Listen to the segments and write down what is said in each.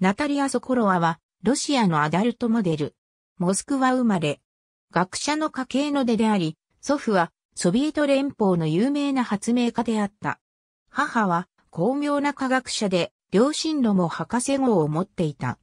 ナタリア・ソコロワは、ロシアのアダルトモデル。モスクワ生まれ。学者の家系の出であり、祖父は、ソビエト連邦の有名な発明家であった。母は、巧妙な科学者で、両親路も博士号を持っていた。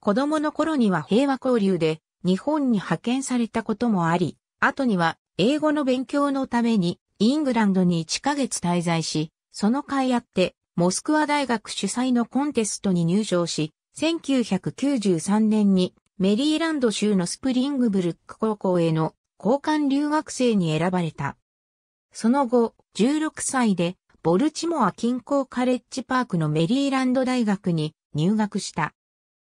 子供の頃には平和交流で、日本に派遣されたこともあり、後には、英語の勉強のために、イングランドに1ヶ月滞在し、その甲斐あって、モスクワ大学主催のコンテストに入賞し、1993年にメリーランド州のスプリングブルック高校への交換留学生に選ばれた。その後、16歳でボルチモア近郊カレッジパークのメリーランド大学に入学した。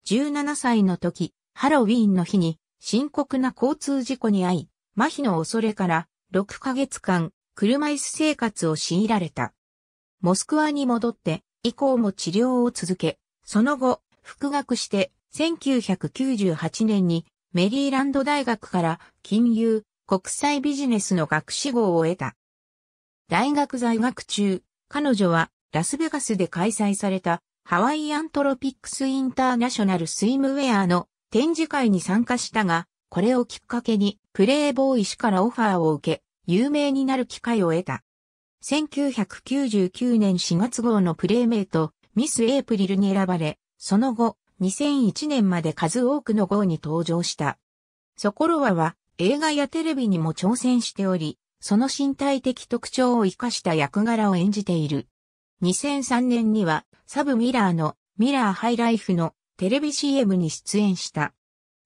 17歳の時、ハロウィーンの日に深刻な交通事故に遭い、麻痺の恐れから6ヶ月間車椅子生活を強いられた。モスクワに戻って、以降も治療を続け、その後、復学して、1998年にメリーランド大学から金融、国際ビジネスの学士号を得た。大学在学中、彼女はラスベガスで開催されたハワイアントロピックスインターナショナルスイムウェアの展示会に参加したが、これをきっかけにプレイボーイ氏からオファーを受け、有名になる機会を得た。1999年4月号のプレーメイト、ミス・エイプリルに選ばれ、その後、2001年まで数多くの号に登場した。ソコロワは映画やテレビにも挑戦しており、その身体的特徴を生かした役柄を演じている。2003年にはサブミラーのミラーハイライフのテレビ CM に出演した。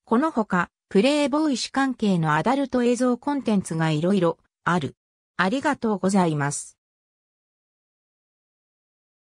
このほか、プレイボーイ氏関係のアダルト映像コンテンツがいろいろある。ありがとうございます。